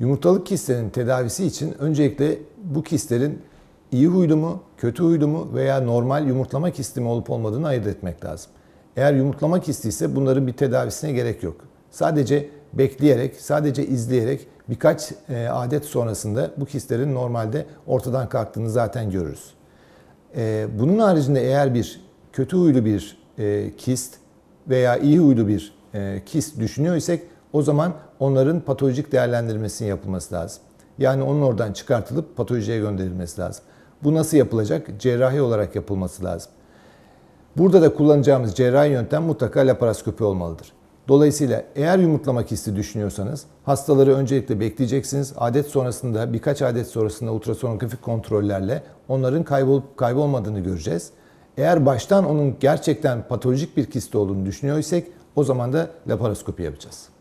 Yumurtalık kistlerin tedavisi için öncelikle bu kistlerin iyi huylu mu, kötü huylu mu veya normal yumurtlama kisti mi olup olmadığını ayırt etmek lazım. Eğer yumurtlama kisti ise bunların bir tedavisine gerek yok. Sadece bekleyerek, sadece izleyerek birkaç e, adet sonrasında bu kistlerin normalde ortadan kalktığını zaten görürüz. E, bunun haricinde eğer bir kötü huylu bir e, kist veya iyi huylu bir kist düşünüyor isek o zaman onların patolojik değerlendirmesinin yapılması lazım. Yani onun oradan çıkartılıp patolojiye gönderilmesi lazım. Bu nasıl yapılacak? Cerrahi olarak yapılması lazım. Burada da kullanacağımız cerrahi yöntem mutlaka laparoskopi olmalıdır. Dolayısıyla eğer yumurtlamak hissi düşünüyorsanız hastaları öncelikle bekleyeceksiniz. Adet sonrasında birkaç adet sonrasında ultrasonografik kontrollerle onların kaybolup kaybolmadığını göreceğiz. Eğer baştan onun gerçekten patolojik bir kist olduğunu düşünüyorsak o zaman da laparoskopi yapacağız.